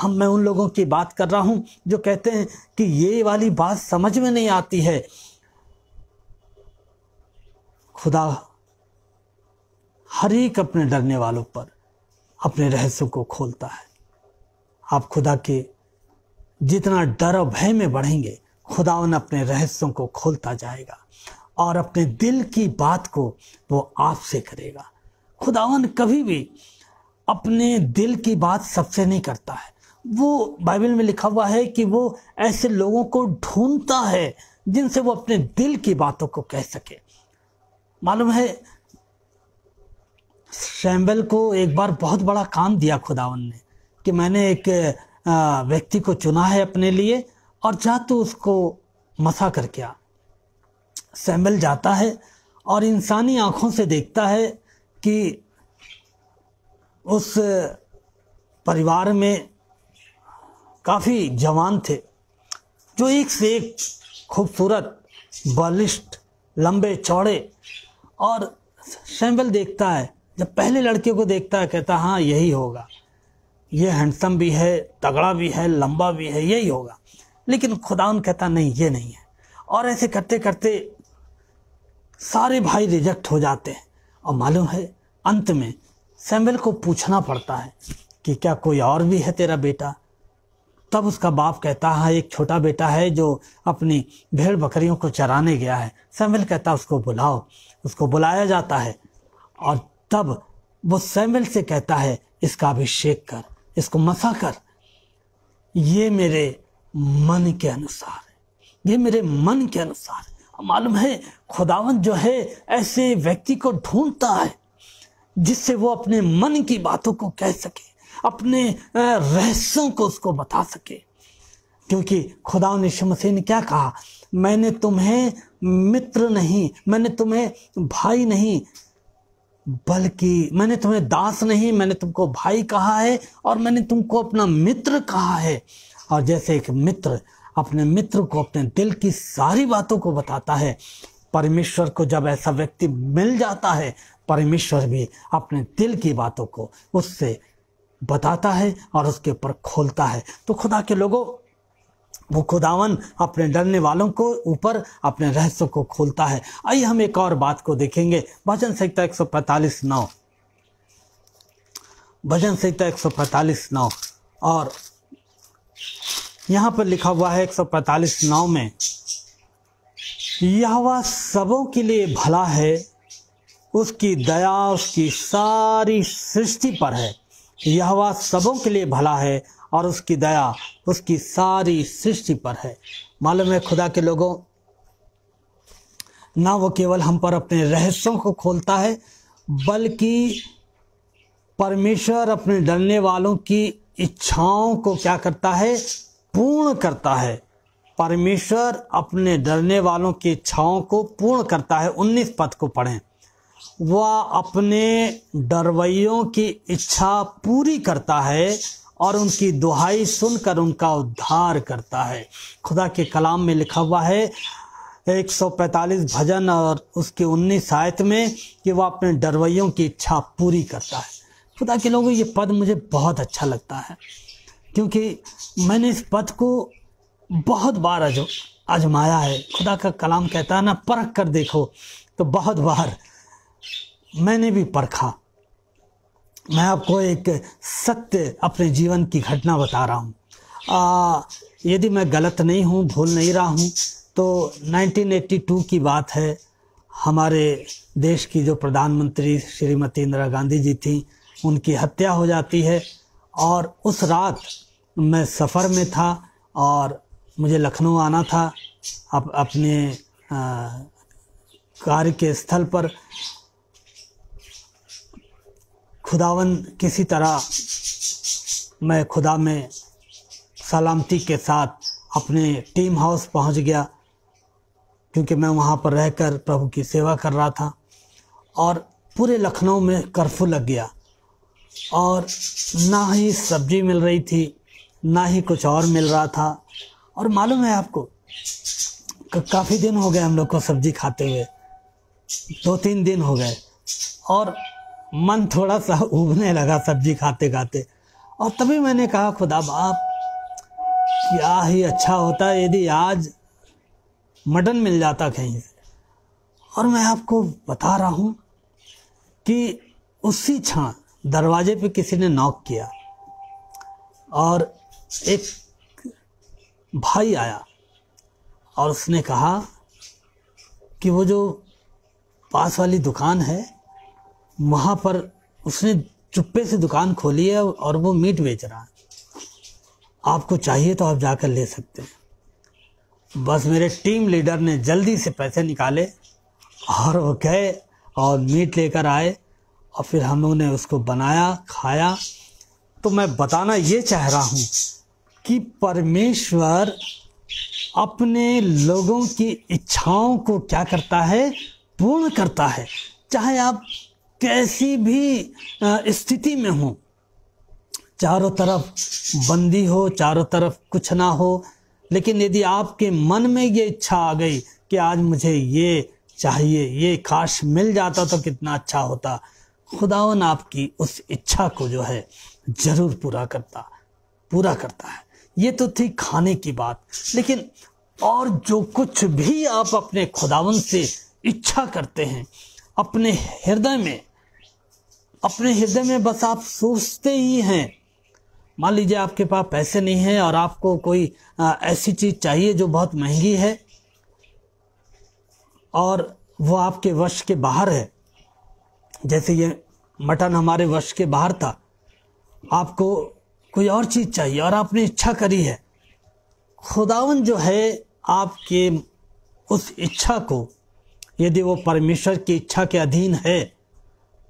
हम मैं उन लोगों की बात कर रहा हूँ जो कहते हैं कि ये वाली बात समझ में नहीं आती है खुदा हर एक अपने डरने वालों पर अपने रहस्यों को खोलता है आप खुदा के जितना डर और भय में बढ़ेंगे उन अपने रहस्यों को खोलता जाएगा और अपने दिल की बात को वो आपसे करेगा खुदावन कभी भी अपने दिल की बात सबसे नहीं करता है वो बाइबल में लिखा हुआ है कि वो ऐसे लोगों को ढूंढता है जिनसे वो अपने दिल की बातों को कह सके मालूम है शैम्बल को एक बार बहुत बड़ा काम दिया खुदावन ने कि मैंने एक व्यक्ति को चुना है अपने लिए और जा तो उसको मसा कर क्या सैम्बल जाता है और इंसानी आँखों से देखता है कि उस परिवार में काफ़ी जवान थे जो एक से एक खूबसूरत बलिष्ठ लंबे चौड़े और सैम्बल देखता है जब पहले लड़के को देखता है कहता हाँ यही होगा ये हैंडसम भी है तगड़ा भी है लंबा भी है यही होगा लेकिन खुदा कहता नहीं ये नहीं है और ऐसे करते करते सारे भाई रिजेक्ट हो जाते हैं और मालूम है अंत में सैमुअल को पूछना पड़ता है कि क्या कोई और भी है तेरा बेटा तब उसका बाप कहता है हाँ, एक छोटा बेटा है जो अपनी भेड़ बकरियों को चराने गया है सैमुअल कहता उसको बुलाओ उसको बुलाया जाता है और तब वो सैमुअल से कहता है इसका अभिषेक कर इसको मसा कर ये मेरे मन के अनुसार है ये मेरे मन के अनुसार है मालूम है खुदावन जो है ऐसे व्यक्ति को ढूंढता है जिससे वो अपने मन की बातों को कह सके अपने रहस्यों को उसको बता सके क्योंकि खुदा ने मसीह ने क्या कहा मैंने तुम्हें मित्र नहीं मैंने तुम्हें भाई नहीं बल्कि मैंने तुम्हें दास नहीं मैंने तुमको भाई कहा है और मैंने तुमको अपना मित्र कहा है और जैसे एक मित्र अपने मित्र को अपने दिल की सारी बातों को बताता है परमेश्वर को जब ऐसा व्यक्ति मिल जाता है परमेश्वर भी अपने दिल की बातों को उससे बताता है और उसके ऊपर खोलता है तो खुदा के लोगों वो खुदावन अपने डरने वालों को ऊपर अपने रहस्यों को खोलता है आइए हम एक और बात को देखेंगे भजन संहिता एक सौ पैंतालीस नौ भजन संहिता एक सौ पैंतालीस नौ और यहाँ पर लिखा हुआ है एक सौ पैंतालीस नौ में यह सबों के लिए भला है उसकी दया उसकी सारी सृष्टि पर है यह सबों के लिए भला है और उसकी दया उसकी सारी सृष्टि पर है मालूम है खुदा के लोगों ना वो केवल हम पर अपने रहस्यों को खोलता है बल्कि परमेश्वर अपने डरने वालों की इच्छाओं को क्या करता है पूर्ण करता है परमेश्वर अपने डरने वालों की इच्छाओं को पूर्ण करता है उन्नीस पद को पढ़ें वह अपने डरवैयों की इच्छा पूरी करता है और उनकी दुहाई सुनकर उनका उद्धार करता है खुदा के कलाम में लिखा हुआ है 145 भजन और उसके 19 आयत में कि वह अपने डरवैयों की इच्छा पूरी करता है खुदा के लोगों ये पद मुझे बहुत अच्छा लगता है क्योंकि मैंने इस पद को बहुत बार आज आजमाया है खुदा का कलाम कहता है ना परख कर देखो तो बहुत बार मैंने भी परखा मैं आपको एक सत्य अपने जीवन की घटना बता रहा हूँ यदि मैं गलत नहीं हूँ भूल नहीं रहा हूँ तो 1982 की बात है हमारे देश की जो प्रधानमंत्री श्रीमती इंदिरा गांधी जी थी उनकी हत्या हो जाती है और उस रात मैं सफ़र में था और मुझे लखनऊ आना था अप, अपने कार्य के स्थल पर खुदावन किसी तरह मैं खुदा में सलामती के साथ अपने टीम हाउस पहुंच गया क्योंकि मैं वहां पर रहकर प्रभु की सेवा कर रहा था और पूरे लखनऊ में कर्फ्यू लग गया और ना ही सब्जी मिल रही थी ना ही कुछ और मिल रहा था और मालूम है आपको काफ़ी दिन हो गए हम लोग को सब्जी खाते हुए दो तीन दिन हो गए और मन थोड़ा सा उबने लगा सब्जी खाते खाते और तभी मैंने कहा खुदा बाप क्या ही अच्छा होता यदि आज मटन मिल जाता कहीं से और मैं आपको बता रहा हूँ कि उसी क्षण दरवाजे पे किसी ने नॉक किया और एक भाई आया और उसने कहा कि वो जो पास वाली दुकान है वहाँ पर उसने चुप्पे से दुकान खोली है और वो मीट बेच रहा है आपको चाहिए तो आप जाकर ले सकते हैं बस मेरे टीम लीडर ने जल्दी से पैसे निकाले और वो गए और मीट लेकर आए और फिर हम लोगों ने उसको बनाया खाया तो मैं बताना ये चाह रहा हूँ कि परमेश्वर अपने लोगों की इच्छाओं को क्या करता है पूर्ण करता है चाहे आप कैसी भी स्थिति में हो चारों तरफ बंदी हो चारों तरफ कुछ ना हो लेकिन यदि आपके मन में ये इच्छा आ गई कि आज मुझे ये चाहिए ये काश मिल जाता तो कितना अच्छा होता खुदावन आपकी उस इच्छा को जो है ज़रूर पूरा करता पूरा करता है ये तो थी खाने की बात लेकिन और जो कुछ भी आप अपने खुदावन से इच्छा करते हैं अपने हृदय में अपने हृदय में बस आप सोचते ही हैं मान लीजिए आपके पास पैसे नहीं हैं और आपको कोई ऐसी चीज़ चाहिए जो बहुत महंगी है और वो आपके वश के बाहर है जैसे ये मटन हमारे वश के बाहर था आपको कोई और चीज़ चाहिए और आपने इच्छा करी है खुदावन जो है आपके उस इच्छा को यदि वो परमेश्वर की इच्छा के अधीन है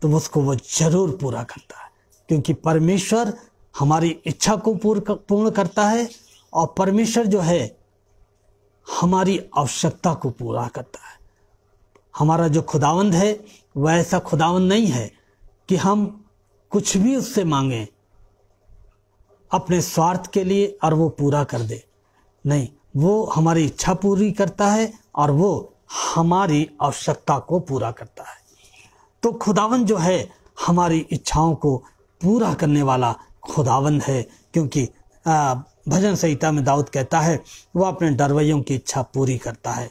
तो उसको वो जरूर पूरा करता है क्योंकि परमेश्वर हमारी इच्छा को पूर्ण करता है और परमेश्वर जो है हमारी आवश्यकता को पूरा करता है हमारा जो खुदावंद है वह ऐसा खुदावंद नहीं है कि हम कुछ भी उससे मांगें अपने स्वार्थ के लिए और वो पूरा कर दे नहीं वो हमारी इच्छा पूरी करता है और वो हमारी आवश्यकता को पूरा करता है तो खुदावन जो है हमारी इच्छाओं को पूरा करने वाला खुदावंद है क्योंकि भजन संहिता में दाऊद कहता है वह अपने डरवैयों की इच्छा पूरी करता है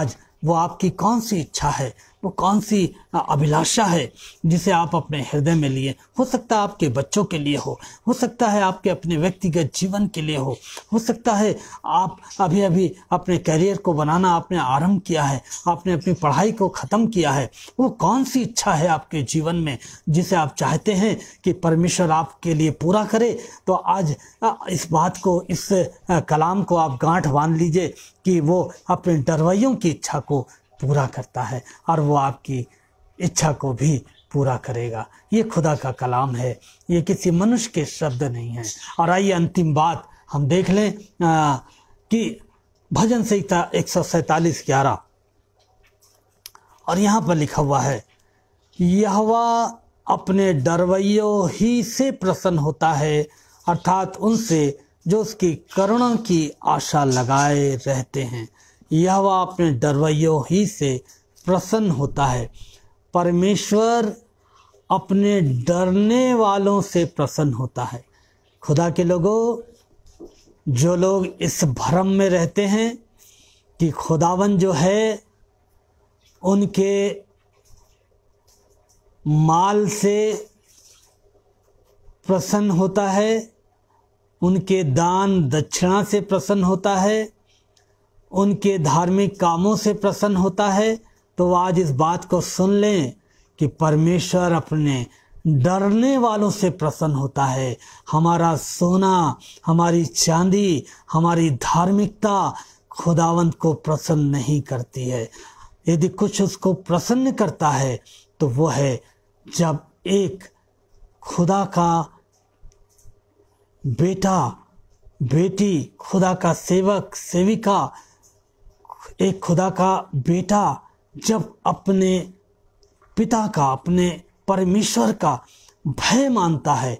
आज वो आपकी कौन सी इच्छा है वो कौन सी अभिलाषा है जिसे आप अपने हृदय में लिए हो सकता है आपके बच्चों के लिए हो हो सकता है आपके अपने व्यक्तिगत जीवन के लिए हो हो सकता है आप अभी अभी अपने करियर को बनाना आपने आरंभ किया है आपने अपनी पढ़ाई को ख़त्म किया है वो कौन सी इच्छा है आपके जीवन में जिसे आप चाहते हैं कि परमेश्वर आपके लिए पूरा करे तो आज इस बात को इस कलाम को आप गांठ बांध लीजिए कि वो अपने डरवैयों की इच्छा को पूरा करता है और वो आपकी इच्छा को भी पूरा करेगा ये खुदा का कलाम है ये किसी मनुष्य के शब्द नहीं है और आइए अंतिम बात हम देख लें आ, कि भजन संहिता एक सौ सैतालीस ग्यारह और यहाँ पर लिखा हुआ है यहवा अपने डरवैयों ही से प्रसन्न होता है अर्थात उनसे जो उसकी करुणा की आशा लगाए रहते हैं यह वह अपने डरवैयों ही से प्रसन्न होता है परमेश्वर अपने डरने वालों से प्रसन्न होता है खुदा के लोगों जो लोग इस भ्रम में रहते हैं कि खुदावन जो है उनके माल से प्रसन्न होता है उनके दान दक्षिणा से प्रसन्न होता है उनके धार्मिक कामों से प्रसन्न होता है तो आज इस बात को सुन लें कि परमेश्वर अपने डरने वालों से प्रसन्न होता है हमारा सोना हमारी चांदी हमारी धार्मिकता खुदावंत को प्रसन्न नहीं करती है यदि कुछ उसको प्रसन्न करता है तो वो है जब एक खुदा का बेटा बेटी खुदा का सेवक सेविका एक खुदा का बेटा जब अपने पिता का अपने परमेश्वर का भय मानता है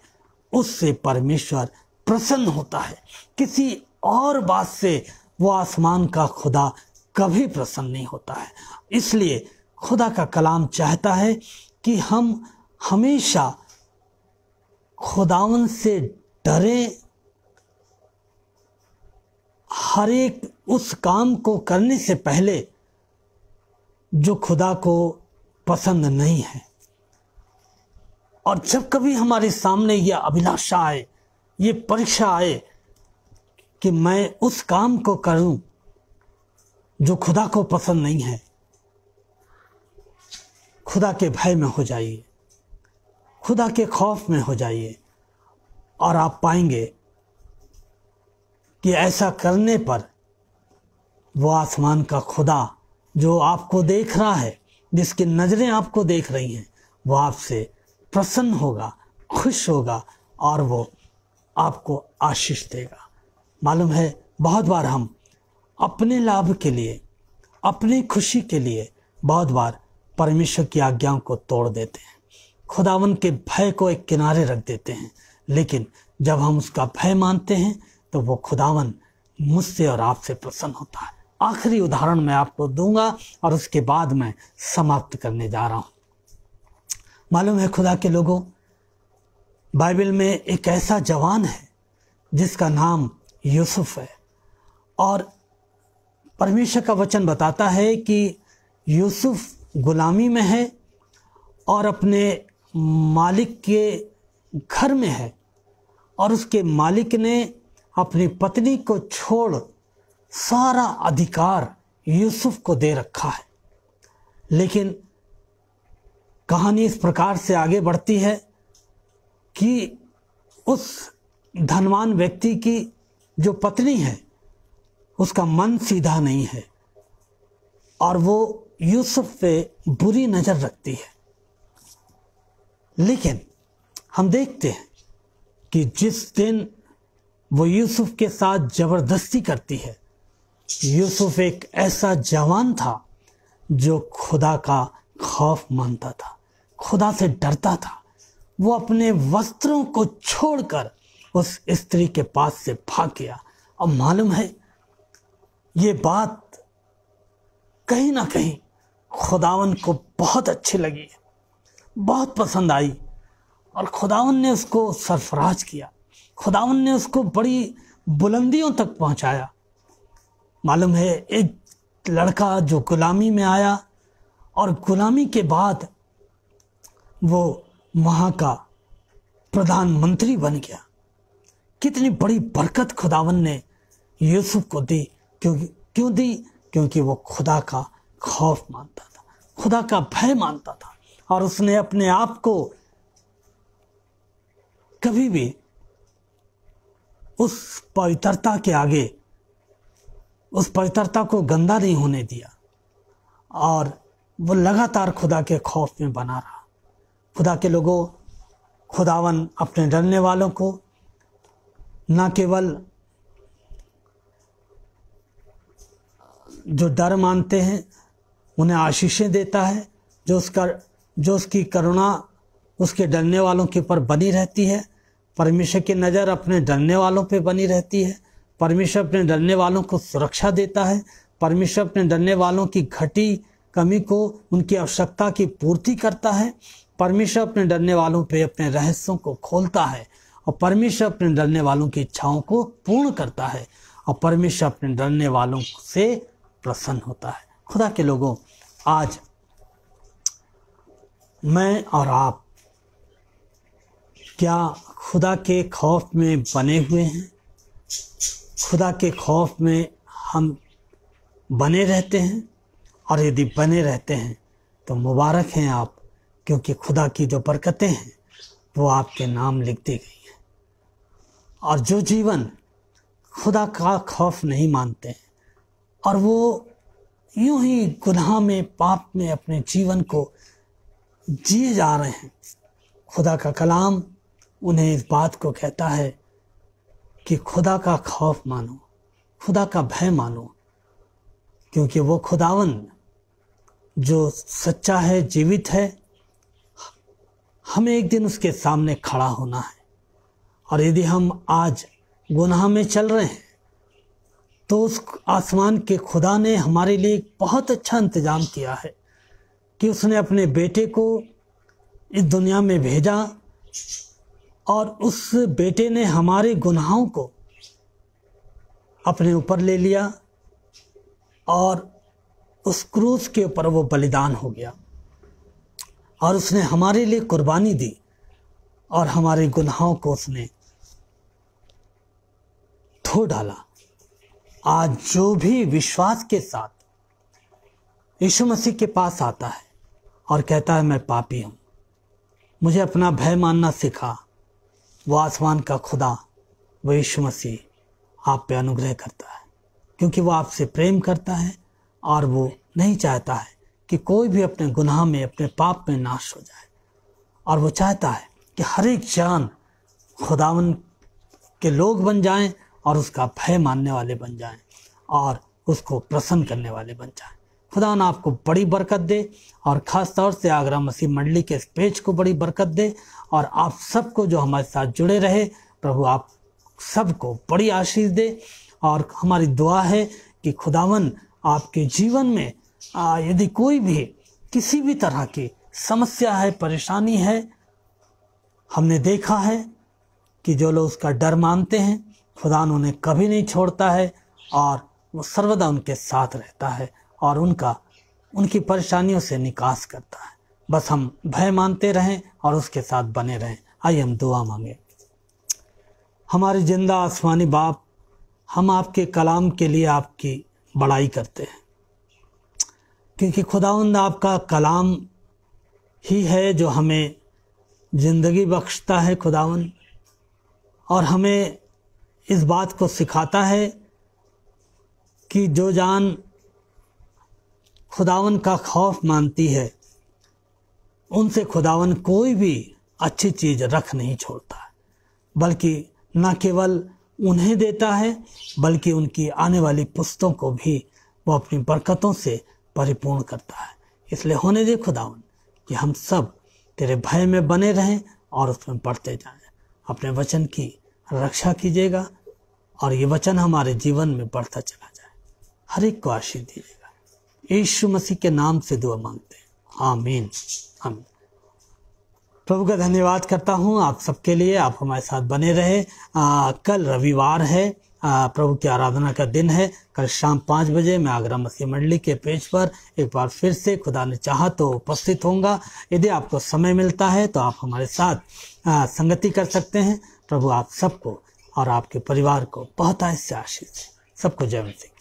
उससे परमेश्वर प्रसन्न होता है किसी और बात से वो आसमान का खुदा कभी प्रसन्न नहीं होता है इसलिए खुदा का कलाम चाहता है कि हम हमेशा खुदावन से डरें हर एक उस काम को करने से पहले जो खुदा को पसंद नहीं है और जब कभी हमारे सामने यह अभिलाषा आए ये परीक्षा आए कि मैं उस काम को करूं जो खुदा को पसंद नहीं है खुदा के भय में हो जाइए खुदा के खौफ में हो जाइए और आप पाएंगे कि ऐसा करने पर वो आसमान का खुदा जो आपको देख रहा है जिसकी नज़रें आपको देख रही हैं वो आपसे प्रसन्न होगा खुश होगा और वो आपको आशीष देगा मालूम है बहुत बार हम अपने लाभ के लिए अपनी खुशी के लिए बहुत बार परमेश्वर की आज्ञाओं को तोड़ देते हैं खुदावन के भय को एक किनारे रख देते हैं लेकिन जब हम उसका भय मानते हैं तो वो खुदावन मुझसे और आपसे प्रसन्न होता है आखिरी उदाहरण मैं आपको दूंगा और उसके बाद मैं समाप्त करने जा रहा हूं मालूम है खुदा के लोगों बाइबल में एक ऐसा जवान है जिसका नाम यूसुफ है और परमेश्वर का वचन बताता है कि यूसुफ गुलामी में है और अपने मालिक के घर में है और उसके मालिक ने अपनी पत्नी को छोड़ सारा अधिकार यूसुफ को दे रखा है लेकिन कहानी इस प्रकार से आगे बढ़ती है कि उस धनवान व्यक्ति की जो पत्नी है उसका मन सीधा नहीं है और वो यूसुफ पे बुरी नज़र रखती है लेकिन हम देखते हैं कि जिस दिन वो यूसुफ के साथ जबरदस्ती करती है यूसुफ एक ऐसा जवान था जो खुदा का खौफ मानता था खुदा से डरता था वो अपने वस्त्रों को छोड़कर उस स्त्री के पास से भाग गया अब मालूम है ये बात कहीं ना कहीं खुदावन को बहुत अच्छी लगी बहुत पसंद आई और खुदावन ने उसको सरफराज किया खुदावन ने उसको बड़ी बुलंदियों तक पहुंचाया मालूम है एक लड़का जो गुलामी में आया और गुलामी के बाद वो वहाँ का प्रधानमंत्री बन गया कितनी बड़ी बरकत खुदावन ने यूसुफ को दी क्योंकि क्यों दी क्योंकि वो खुदा का खौफ मानता था खुदा का भय मानता था और उसने अपने आप को कभी भी उस पवित्रता के आगे उस पवित्रता को गंदा नहीं होने दिया और वो लगातार खुदा के खौफ में बना रहा खुदा के लोगों खुदावन अपने डरने वालों को न केवल जो डर मानते हैं उन्हें आशीषें देता है जो उसका जो उसकी करुणा उसके डरने वालों के ऊपर बनी रहती है परमेश्वर की नज़र अपने डरने वालों पे बनी रहती है परमेश्वर अपने डरने वालों को सुरक्षा देता है परमेश्वर अपने डरने वालों की घटी कमी को उनकी आवश्यकता की पूर्ति करता है परमेश्वर अपने डरने वालों पे अपने रहस्यों को खोलता है और परमेश्वर अपने डरने वालों की इच्छाओं को पूर्ण करता है और परमेश्वर अपने डरने वालों से प्रसन्न होता है खुदा के लोगों आज मैं और आप क्या खुदा के खौफ में बने हुए हैं खुदा के खौफ में हम बने रहते हैं और यदि बने रहते हैं तो मुबारक हैं आप क्योंकि खुदा की जो बरकतें हैं वो आपके नाम लिख दी गई हैं और जो जीवन खुदा का खौफ नहीं मानते हैं और वो यूं ही गुनाह में पाप में अपने जीवन को जिए जी जा रहे हैं खुदा का कलाम उन्हें इस बात को कहता है कि खुदा का खौफ मानो खुदा का भय मानो क्योंकि वो खुदावन जो सच्चा है जीवित है हमें एक दिन उसके सामने खड़ा होना है और यदि हम आज गुनाह में चल रहे हैं तो उस आसमान के खुदा ने हमारे लिए बहुत अच्छा इंतज़ाम किया है कि उसने अपने बेटे को इस दुनिया में भेजा और उस बेटे ने हमारे गुनाहों को अपने ऊपर ले लिया और उस क्रूस के ऊपर वो बलिदान हो गया और उसने हमारे लिए कुर्बानी दी और हमारे गुनाहों को उसने धो डाला आज जो भी विश्वास के साथ यीशु मसीह के पास आता है और कहता है मैं पापी हूँ मुझे अपना भय मानना सिखा वह आसमान का खुदा वह यीशु मसीह आप पे अनुग्रह करता है क्योंकि वह आपसे प्रेम करता है और वो नहीं चाहता है कि कोई भी अपने गुनाह में अपने पाप में नाश हो जाए और वो चाहता है कि हर एक जान खुदावन के लोग बन जाएं और उसका भय मानने वाले बन जाएं और उसको प्रसन्न करने वाले बन जाएं खुदा ना आपको बड़ी बरकत दे और ख़ास तौर से आगरा मसीह मंडली के इस पेज को बड़ी बरकत दे और आप सबको जो हमारे साथ जुड़े रहे प्रभु आप सबको बड़ी आशीष दे और हमारी दुआ है कि खुदावन आपके जीवन में यदि कोई भी किसी भी तरह की समस्या है परेशानी है हमने देखा है कि जो लोग उसका डर मानते हैं खुदा उन्हें कभी नहीं छोड़ता है और वो सर्वदा उनके साथ रहता है और उनका उनकी परेशानियों से निकास करता है बस हम भय मानते रहें और उसके साथ बने रहें आइए हम दुआ मांगे हमारे जिंदा आसमानी बाप हम आपके कलाम के लिए आपकी बड़ाई करते हैं क्योंकि खुदावंद आपका कलाम ही है जो हमें ज़िंदगी बख्शता है खुदावन और हमें इस बात को सिखाता है कि जो जान खुदावन का खौफ मानती है उनसे खुदावन कोई भी अच्छी चीज़ रख नहीं छोड़ता बल्कि न केवल उन्हें देता है बल्कि उनकी आने वाली पुस्तों को भी वो अपनी बरकतों से परिपूर्ण करता है इसलिए होने दे खुदावन कि हम सब तेरे भय में बने रहें और उसमें बढ़ते जाएं अपने वचन की रक्षा कीजिएगा और ये वचन हमारे जीवन में बढ़ता चला जाए हर एक को आशीष दीजिए यीशु मसीह के नाम से दुआ मांगते हैं आमीन आमीन प्रभु का धन्यवाद करता हूँ आप सबके लिए आप हमारे साथ बने रहे आ, कल रविवार है आ, प्रभु की आराधना का दिन है कल शाम पाँच बजे मैं आगरा मसीह मंडली के पेज पर एक बार फिर से खुदा ने चाहा तो उपस्थित होऊंगा यदि आपको समय मिलता है तो आप हमारे साथ आ, संगति कर सकते हैं प्रभु आप सबको और आपके परिवार को बहुत आय आशीष सबको जय मसीह